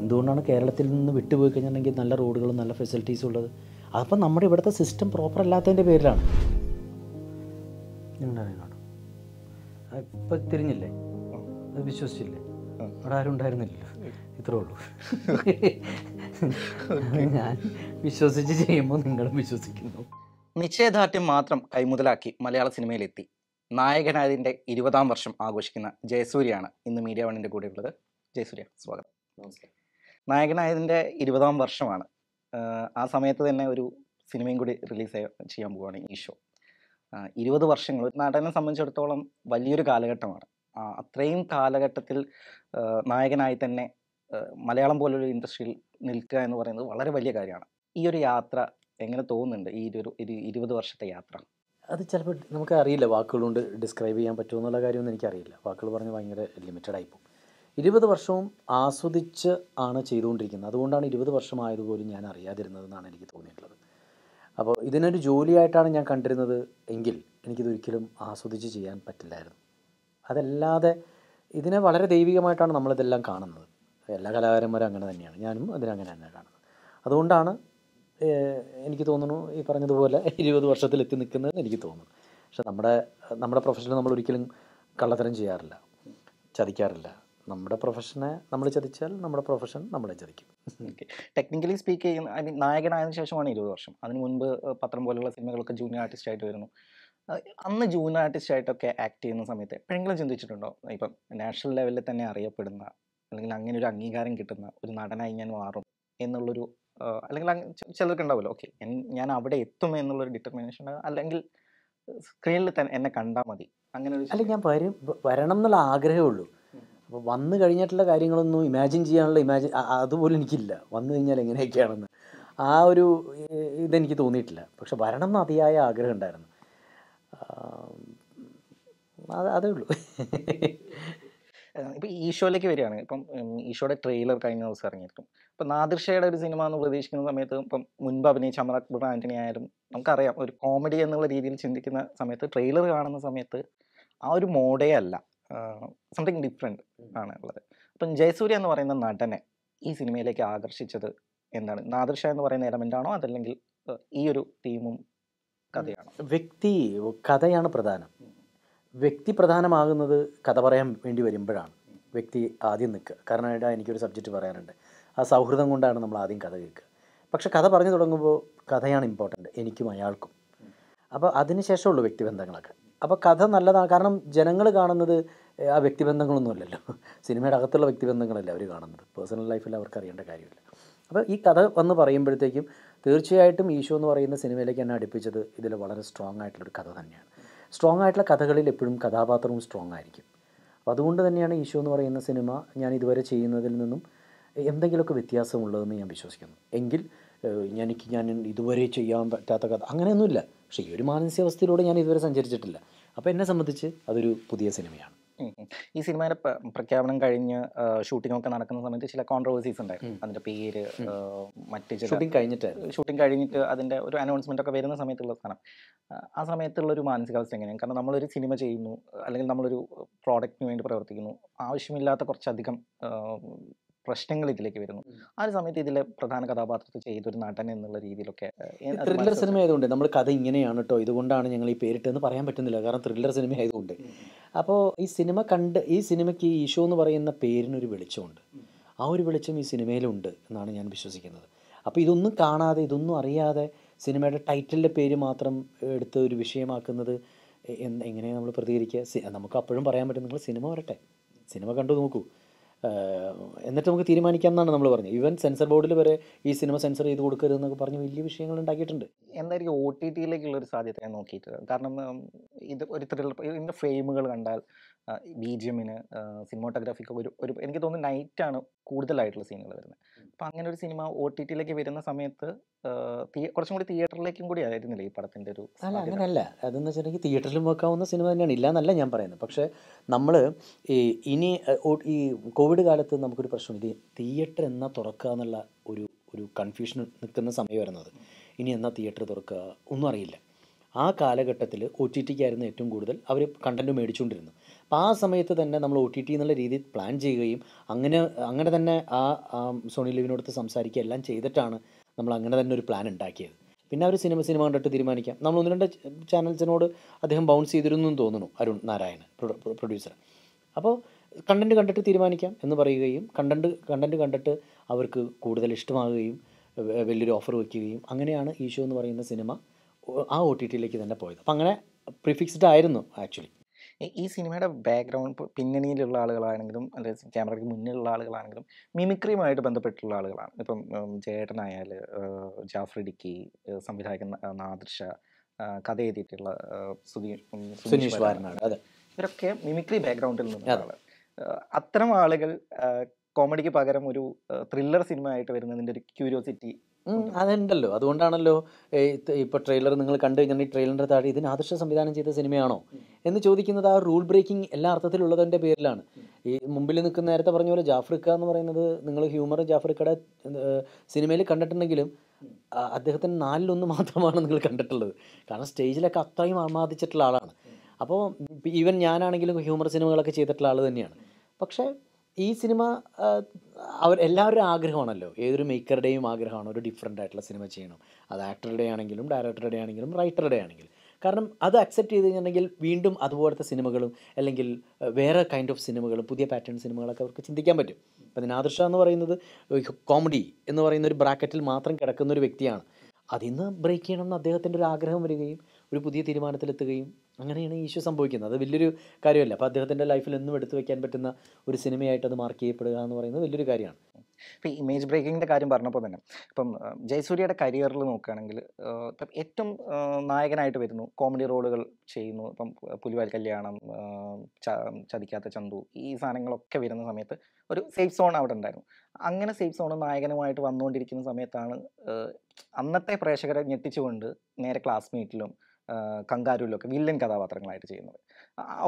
എന്തുകൊണ്ടാണ് കേരളത്തിൽ നിന്ന് വിട്ടുപോയി കഴിഞ്ഞിട്ടുണ്ടെങ്കിൽ നല്ല റോഡുകളും നല്ല ഫെസിലിറ്റീസും ഉള്ളത് അതപ്പം നമ്മുടെ ഇവിടുത്തെ സിസ്റ്റം പ്രോപ്പർ അല്ലാത്തതിൻ്റെ പേരിലാണ് ഇപ്പം തിരിഞ്ഞില്ലേ അത് വിശ്വസിച്ചില്ലേ അവിടെ ആരും ഉണ്ടായിരുന്നില്ലല്ലോ ഇത്രേ ഉള്ളൂ ഞാൻ വിശ്വസിച്ച് ചെയ്യുമ്പോൾ നിങ്ങളും വിശ്വസിക്കുന്നു നിശ്ചയദാർഢ്യം മാത്രം കൈമുതലാക്കി മലയാള സിനിമയിലെത്തി നായകനായതിൻ്റെ ഇരുപതാം വർഷം ആഘോഷിക്കുന്ന ജയസൂര്യയാണ് ഇന്ന് മീഡിയ വണ്ണിൻ്റെ കൂടെയുള്ളത് ജയസൂര്യ സ്വാഗതം നമസ്കാരം നായകനായതിൻ്റെ ഇരുപതാം വർഷമാണ് ആ സമയത്ത് തന്നെ ഒരു സിനിമയും കൂടി റിലീസ് ചെയ്യാൻ പോവുകയാണ് ഷോ ഇരുപത് വർഷങ്ങൾ നടനെ സംബന്ധിച്ചിടത്തോളം വലിയൊരു കാലഘട്ടമാണ് അത്രയും കാലഘട്ടത്തിൽ നായകനായി തന്നെ മലയാളം പോലൊരു ഇൻഡസ്ട്രിയിൽ നിൽക്കുക എന്ന് പറയുന്നത് വളരെ വലിയ കാര്യമാണ് ഈ ഒരു യാത്ര എങ്ങനെ തോന്നുന്നുണ്ട് ഈ ഒരു ഇരുപത് വർഷത്തെ യാത്ര അത് ചിലപ്പോൾ നമുക്ക് അറിയില്ല വാക്കുകൾ കൊണ്ട് ഡിസ്ക്രൈബ് ചെയ്യാൻ പറ്റുമെന്നുള്ള കാര്യമൊന്നും എനിക്കറിയില്ല വാക്കുകൾ പറഞ്ഞ് ഭയങ്കര ലിമിറ്റഡ് ആയിപ്പോകും ഇരുപത് വർഷവും ആസ്വദിച്ച് ആണ് ചെയ്തുകൊണ്ടിരിക്കുന്നത് അതുകൊണ്ടാണ് ഇരുപത് വർഷമായത് പോലും ഞാൻ അറിയാതിരുന്നതെന്നാണ് എനിക്ക് തോന്നിയിട്ടുള്ളത് അപ്പോൾ ഇതിനൊരു ജോലിയായിട്ടാണ് ഞാൻ കണ്ടിരുന്നത് എങ്കിൽ എനിക്കിതൊരിക്കലും ആസ്വദിച്ച് ചെയ്യാൻ പറ്റില്ലായിരുന്നു അതല്ലാതെ ഇതിനെ വളരെ ദൈവികമായിട്ടാണ് നമ്മളിതെല്ലാം കാണുന്നത് എല്ലാ കലാകാരന്മാരും അങ്ങനെ തന്നെയാണ് ഞാനും അതിനങ്ങനെ തന്നെ കാണുന്നത് അതുകൊണ്ടാണ് എനിക്ക് തോന്നുന്നു ഈ പറഞ്ഞതുപോലെ ഇരുപത് വർഷത്തിൽ എത്തി നിൽക്കുന്നതെന്ന് എനിക്ക് തോന്നുന്നു പക്ഷെ നമ്മുടെ നമ്മുടെ പ്രൊഫഷനിൽ നമ്മൾ ഒരിക്കലും കള്ളത്തരം ചെയ്യാറില്ല ചതിക്കാറില്ല നമ്മുടെ പ്രൊഫഷനെ നമ്മൾ ചതിച്ചാൽ നമ്മുടെ പ്രൊഫഷൻ നമ്മളെ ചതിക്കും ടെക്നിക്കലി സ്പീക്ക് ചെയ്യുന്ന ഐ മീൻ നായകനായതിനു ശേഷമാണ് ഇരുപത് വർഷം അതിന് മുൻപ് പത്രം പോലുള്ള സിനിമകളൊക്കെ ജൂനിയർ ആർട്ടിസ്റ്റ് ആയിട്ട് വരുന്നു അന്ന് ജൂനിയർ ആർട്ടിസ്റ്റ് ആയിട്ടൊക്കെ ആക്ട് ചെയ്യുന്ന സമയത്ത് എപ്പോഴെങ്കിലും ചിന്തിച്ചിട്ടുണ്ടോ ഇപ്പം നാഷണൽ ലെവലിൽ തന്നെ അറിയപ്പെടുന്ന അല്ലെങ്കിൽ അങ്ങനെ ഒരു അംഗീകാരം കിട്ടുന്ന ഒരു നടനായി ഞാൻ മാറും എന്നുള്ളൊരു അല്ലെങ്കിൽ ചിലർക്ക് ഉണ്ടാവുമല്ലോ ഓക്കെ ഞാൻ അവിടെ എത്തും എന്നുള്ളൊരു ഡിറ്റർമിനേഷൻ അല്ലെങ്കിൽ സ്ക്രീനിൽ തന്നെ എന്നെ കണ്ടാൽ മതി അങ്ങനെ അല്ല ഞാൻ വരും വരണം എന്നുള്ള ആഗ്രഹമുള്ളൂ അപ്പോൾ വന്നു കഴിഞ്ഞിട്ടുള്ള കാര്യങ്ങളൊന്നും ഇമാജിൻ ചെയ്യാനുള്ള ഇമാജിൻ അതുപോലെ എനിക്കില്ല വന്നു കഴിഞ്ഞാൽ എങ്ങനെയൊക്കെയാണെന്ന് ആ ഒരു ഇതെനിക്ക് തോന്നിയിട്ടില്ല പക്ഷെ വരണം എന്ന് അതിയായ ആഗ്രഹം ഉണ്ടായിരുന്നു അത് അതേ ഉള്ളൂ ഇപ്പം ഈശോയിലേക്ക് വരികയാണ് ഇപ്പം ഈശോയുടെ ട്രെയിലർ കഴിഞ്ഞ ദിവസം ഇറങ്ങിയിരിക്കും ഇപ്പം നാദിർഷയുടെ ഒരു സിനിമ എന്ന് പ്രതീക്ഷിക്കുന്ന സമയത്ത് ഇപ്പം മുൻപ് അഭിനയിച്ച അമർ അക്ബർ ആൻ്റണി ആയാലും നമുക്കറിയാം ഒരു കോമഡി എന്നുള്ള രീതിയിൽ ചിന്തിക്കുന്ന സമയത്ത് ട്രെയിലർ കാണുന്ന സമയത്ത് ആ ഒരു മോഡേ അല്ല സംതിങ് ഡിഫറെൻ്റ് ആണ് ഉള്ളത് അപ്പം ജയസൂര്യ എന്ന് പറയുന്ന നടനെ ഈ സിനിമയിലേക്ക് ആകർഷിച്ചത് എന്താണ് നാദൃശ എന്ന് പറയുന്ന എലമെൻ്റ് ആണോ അതല്ലെങ്കിൽ ഈ ഒരു തീമും കഥയാണോ വ്യക്തി കഥയാണ് പ്രധാനം വ്യക്തി പ്രധാനമാകുന്നത് കഥ പറയാൻ വേണ്ടി വരുമ്പോഴാണ് വ്യക്തി ആദ്യം നിൽക്കുക കാരണം എനിക്കൊരു സബ്ജക്റ്റ് പറയാനുണ്ട് ആ സൗഹൃദം കൊണ്ടാണ് നമ്മൾ ആദ്യം കഥ കേൾക്കുക പക്ഷെ കഥ പറഞ്ഞു തുടങ്ങുമ്പോൾ കഥയാണ് ഇമ്പോർട്ടൻ്റ് എനിക്കും അയാൾക്കും അപ്പോൾ അതിന് ശേഷമുള്ളൂ വ്യക്തിബന്ധങ്ങളൊക്കെ അപ്പോൾ കഥ നല്ലതാണ് കാരണം ജനങ്ങൾ കാണുന്നത് ആ വ്യക്തിബന്ധങ്ങളൊന്നുമല്ലല്ലോ സിനിമയുടെ അകത്തുള്ള വ്യക്തിബന്ധങ്ങളല്ല അവർ കാണുന്നത് പേഴ്സണൽ ലൈഫിൽ അവർക്ക് അറിയേണ്ട കാര്യമില്ല അപ്പോൾ ഈ കഥ വന്ന് പറയുമ്പോഴത്തേക്കും തീർച്ചയായിട്ടും ഈശോ എന്ന് പറയുന്ന സിനിമയിലേക്ക് എന്നെ അടുപ്പിച്ചത് ഇതിൽ വളരെ സ്ട്രോങ് ആയിട്ടുള്ളൊരു കഥ തന്നെയാണ് സ്ട്രോങ് ആയിട്ടുള്ള കഥകളിൽ എപ്പോഴും കഥാപാത്രവും സ്ട്രോങ് ആയിരിക്കും അപ്പോൾ അതുകൊണ്ട് തന്നെയാണ് ഈശോ എന്ന് പറയുന്ന സിനിമ ഞാൻ ഇതുവരെ ചെയ്യുന്നതിൽ നിന്നും എന്തെങ്കിലുമൊക്കെ വ്യത്യാസമുള്ളതെന്ന് ഞാൻ വിശ്വസിക്കുന്നു എങ്കിൽ എനിക്ക് ഞാൻ ഇതുവരെ ചെയ്യാൻ പറ്റാത്ത കഥ അങ്ങനെയൊന്നുമില്ല പക്ഷേ ഈ ഒരു മാനസികാവസ്ഥയിലൂടെ ഞാൻ ഇതുവരെ സഞ്ചരിച്ചിട്ടില്ല അപ്പോൾ എന്നെ സംബന്ധിച്ച് അതൊരു പുതിയ സിനിമയാണ് ഈ സിനിമയുടെ പ്രഖ്യാപനം കഴിഞ്ഞ് ഷൂട്ടിംഗ് ഒക്കെ നടക്കുന്ന സമയത്ത് ചില കോൺട്രവേഴ്സീസ് ഉണ്ടായിരുന്നു അതിന്റെ പേര് മറ്റു ഷൂട്ടിംഗ് കഴിഞ്ഞിട്ട് ഷൂട്ടിംഗ് കഴിഞ്ഞിട്ട് അതിന്റെ ഒരു അനൗൺസ്മെന്റ് ഒക്കെ വരുന്ന സമയത്തുള്ള സ്ഥലം ആ സമയത്തുള്ള ഒരു മാനസികാവസ്ഥ എങ്ങനെയാണ് കാരണം നമ്മളൊരു സിനിമ ചെയ്യുന്നു അല്ലെങ്കിൽ നമ്മളൊരു പ്രോഡക്റ്റിന് വേണ്ടി പ്രവർത്തിക്കുന്നു ആവശ്യമില്ലാത്ത കുറച്ചധികം പ്രശ്നങ്ങൾ ഇതിലേക്ക് വരുന്നു ആ ഒരു സമയത്ത് ഇതിലെ പ്രധാന കഥാപാത്രത്തെ ചെയ്തൊരു നടൻ എന്നുള്ള രീതിയിലൊക്കെ ത്രില്ലർ സിനിമ ആയതുകൊണ്ട് നമ്മൾ കഥ ഇങ്ങനെയാണ് കേട്ടോ ഇതുകൊണ്ടാണ് ഞങ്ങൾ ഈ പേരിട്ടെന്ന് പറയാൻ പറ്റുന്നില്ല കാരണം ത്രില്ലർ സിനിമ ആയതുകൊണ്ട് അപ്പോൾ ഈ സിനിമ കണ്ട് ഈ സിനിമയ്ക്ക് ഈ ഈശോ എന്ന് പറയുന്ന പേരിനൊരു വെളിച്ചമുണ്ട് ആ ഒരു വെളിച്ചം ഈ സിനിമയിലുണ്ട് എന്നാണ് ഞാൻ വിശ്വസിക്കുന്നത് അപ്പോൾ ഇതൊന്നും കാണാതെ ഇതൊന്നും അറിയാതെ സിനിമയുടെ ടൈറ്റിലിൻ്റെ പേര് മാത്രം എടുത്ത് ഒരു വിഷയമാക്കുന്നത് എങ്ങനെയാണ് നമ്മൾ പ്രതികരിക്കുക നമുക്ക് അപ്പോഴും പറയാൻ പറ്റും നിങ്ങൾ സിനിമ വരട്ടെ സിനിമ കണ്ടു നോക്കൂ എന്നിട്ട് നമുക്ക് തീരുമാനിക്കാം എന്നാണ് നമ്മൾ പറഞ്ഞത് ഈവൻ സെൻസർ ബോർഡിൽ വരെ ഈ സിനിമ സെൻസർ ചെയ്ത് എന്നൊക്കെ പറഞ്ഞ് വലിയ വിഷയങ്ങൾ ഉണ്ടാക്കിയിട്ടുണ്ട് എന്തായിരിക്കും ഒ ടി ടിയിലേക്കുള്ള ഒരു സാധ്യത ഞാൻ നോക്കിയിട്ട് കാരണം ഇത് ഒരു ത്രില്ലർ ഇതിൻ്റെ ഫ്രെയിമുകൾ കണ്ടാൽ ബി ജി സിനിമോട്ടോഗ്രാഫിക്ക് ഒരു ഒരു എനിക്ക് തോന്നുന്നു നൈറ്റാണ് കൂടുതലായിട്ടുള്ള സീനുകൾ വരുന്നത് അപ്പം അങ്ങനെ ഒരു സിനിമ ഒ ടി ടിയിലേക്ക് വരുന്ന സമയത്ത് കുറച്ചും കൂടി തിയേറ്ററിലേക്കും കൂടി ആയിരുന്നില്ല ഈ പടത്തിൻ്റെ ഒരു അല്ല അങ്ങനല്ല അതെന്ന് വെച്ചിട്ടുണ്ടെങ്കിൽ തിയേറ്ററിലും വെക്കാവുന്ന സിനിമ തന്നെയാണ് എന്നല്ല ഞാൻ പറയുന്നത് പക്ഷേ നമ്മൾ ഈ ഇനി ഈ കോവിഡ് കാലത്ത് നമുക്കൊരു പ്രശ്നം ഇത് തിയേറ്റർ എന്നാ തുറക്കുക എന്നുള്ള ഒരു ഒരു കൺഫ്യൂഷൻ നിൽക്കുന്ന സമയം വരുന്നത് ഇനി എന്നാ തിയേറ്റർ തുറക്കുക ഒന്നും അറിയില്ല ആ കാലഘട്ടത്തിൽ ഒ ടി ടിക്കായിരുന്നു ഏറ്റവും കൂടുതൽ അവർ കണ്ടൻറ്റ് മേടിച്ചുകൊണ്ടിരുന്നു അപ്പോൾ ആ സമയത്ത് തന്നെ നമ്മൾ ഒ ടി ടി എന്നുള്ള രീതിയിൽ പ്ലാൻ ചെയ്യുകയും അങ്ങനെ അങ്ങനെ തന്നെ ആ സോണി ലിവിനോടത്ത് സംസാരിക്കുക എല്ലാം ചെയ്തിട്ടാണ് നമ്മൾ അങ്ങനെ തന്നെ ഒരു പ്ലാൻ ഉണ്ടാക്കിയത് പിന്നെ അവർ സിനിമ സിനിമ കണ്ടിട്ട് തീരുമാനിക്കാം നമ്മൾ ഒന്ന് രണ്ട് ചാനൽസിനോട് അദ്ദേഹം ബൗൺസ് ചെയ്തിരുന്നു എന്ന് തോന്നുന്നു അരുൺ നാരായണൻ പ്രൊഡ്യൂസർ അപ്പോൾ കണ്ടൻറ്റ് കണ്ടിട്ട് തീരുമാനിക്കാം എന്ന് പറയുകയും കണ്ടൻറ്റ് കണ്ടൻറ്റ് കണ്ടിട്ട് അവർക്ക് കൂടുതൽ ഇഷ്ടമാകുകയും വലിയൊരു ഓഫർ വയ്ക്കുകയും അങ്ങനെയാണ് ഷോ എന്ന് പറയുന്ന സിനിമ ആ ഒ ടി ടിയിലേക്ക് തന്നെ പോയത് അപ്പം അങ്ങനെ പ്രിഫിക്സ്ഡ് ആയിരുന്നു ആക്ച്വലി ഈ സിനിമയുടെ ബാക്ക്ഗ്രൗണ്ട് പിന്നണിയിലുള്ള ആളുകളാണെങ്കിലും അല്ലെങ്കിൽ ക്യാമറയ്ക്ക് മുന്നിലുള്ള ആളുകളാണെങ്കിലും മിമിക്രിയുമായിട്ട് ബന്ധപ്പെട്ടുള്ള ആളുകളാണ് ഇപ്പം ജേട്ടനായാൽ ജാഫ്രി ഇടുക്കി സംവിധായകൻ നാദൃഷ കഥ എഴുതിയിട്ടുള്ള സുനീഷ് വാരനാണ് അതെ ഇവരൊക്കെ മിമിക്രി ബാക്ക്ഗ്രൗണ്ടിൽ നിന്നുള്ള അത്തരം ആളുകൾ കോമഡിക്ക് പകരം ഒരു ത്രില്ലർ സിനിമ ആയിട്ട് വരുന്നതിൻ്റെ ഒരു ക്യൂരിയോസിറ്റി അതുണ്ടല്ലോ അതുകൊണ്ടാണല്ലോ ഇപ്പൊ ട്രെയിലർ നിങ്ങൾ കണ്ടു കഴിഞ്ഞാൽ ട്രെയിലറിന്റെ താഴെ ഇതിന് ആദർശ സംവിധാനം ചെയ്ത സിനിമയാണോ എന്ന് ചോദിക്കുന്നത് ആ റൂൾ ബ്രേക്കിംഗ് എല്ലാ അർത്ഥത്തിലുള്ളതിന്റെ പേരിലാണ് ഈ മുമ്പിൽ നിൽക്കുന്ന നേരത്തെ പറഞ്ഞ പോലെ ജാഫ്രിക്ക എന്ന് പറയുന്നത് നിങ്ങൾ ഹ്യൂമർ ജാഫ്രിക്കയുടെ സിനിമയിൽ കണ്ടിട്ടുണ്ടെങ്കിലും അദ്ദേഹത്തിന് നാലിലൊന്ന് മാത്രമാണ് നിങ്ങൾ കണ്ടിട്ടുള്ളത് കാരണം സ്റ്റേജിലൊക്കെ അത്രയും ആർമാദിച്ചിട്ടുള്ള ആളാണ് അപ്പോൾ ഈവൻ ഞാനാണെങ്കിലും ഹ്യൂമർ സിനിമകളൊക്കെ ചെയ്തിട്ടുള്ള ആൾ തന്നെയാണ് പക്ഷേ ഈ സിനിമ അവർ എല്ലാവരുടെയും ആഗ്രഹമാണല്ലോ ഏതൊരു മേക്കറുടെയും ആഗ്രഹമാണ് ഒരു ഡിഫറെൻ്റ് ആയിട്ടുള്ള സിനിമ ചെയ്യണം അത് ആക്ടറുടെ ആണെങ്കിലും ഡയറക്ടറുടെ ആണെങ്കിലും റൈറ്ററുടെ ആണെങ്കിലും കാരണം അത് അക്സെപ്റ്റ് ചെയ്ത് കഴിഞ്ഞിട്ടുണ്ടെങ്കിൽ വീണ്ടും അതുപോലത്തെ സിനിമകളും അല്ലെങ്കിൽ വേറെ കൈൻഡ് ഓഫ് സിനിമകളും പുതിയ പാറ്റേൺ സിനിമകളൊക്കെ അവർക്ക് ചിന്തിക്കാൻ പറ്റും ഇപ്പം നാദൃഷ എന്ന് പറയുന്നത് കോമഡി എന്ന് പറയുന്ന ഒരു ബ്രാക്കറ്റിൽ മാത്രം കിടക്കുന്ന ഒരു വ്യക്തിയാണ് അതിന്ന് ബ്രേക്ക് ചെയ്യണമെന്ന് അദ്ദേഹത്തിൻ്റെ ഒരു ആഗ്രഹം വരികയും ഒരു പുതിയ തീരുമാനത്തിലെത്തുകയും അങ്ങനെയാണ് ഈ ഇഷ്യൂ സംഭവിക്കുന്നത് അത് വലിയൊരു കാര്യമല്ല അപ്പോൾ അദ്ദേഹത്തിൻ്റെ ലൈഫിൽ എന്നും എടുത്തു വെക്കാൻ പറ്റുന്ന ഒരു സിനിമയായിട്ട് അത് മാർക്ക് ചെയ്യപ്പെടുക എന്ന് പറയുന്നത് വലിയൊരു കാര്യമാണ് ഇപ്പോൾ ഇമേജ് ബ്രേക്കിങ്ങിൻ്റെ കാര്യം പറഞ്ഞപ്പോൾ തന്നെ ഇപ്പം ജയസൂര്യയുടെ കരിയറിൽ നോക്കുകയാണെങ്കിൽ ഏറ്റവും നായകനായിട്ട് വരുന്നു കോമഡി റോളുകൾ ചെയ്യുന്നു ഇപ്പം പുലിവാൽ കല്യാണം ചതിക്കാത്ത ചന്തു ഈ സാധനങ്ങളൊക്കെ വരുന്ന സമയത്ത് ഒരു സേഫ് സോൺ അവിടെ ഉണ്ടായിരുന്നു അങ്ങനെ സേഫ് സോൺ നായകനുമായിട്ട് വന്നുകൊണ്ടിരിക്കുന്ന സമയത്താണ് അന്നത്തെ പ്രേക്ഷകരെ ഞെട്ടിച്ചുകൊണ്ട് നേരെ ക്ലാസ്മേറ്റിലും കങ്കാരുവിലൊക്കെ വില്ലൻ കഥാപാത്രങ്ങളായിട്ട് ചെയ്യുന്നത്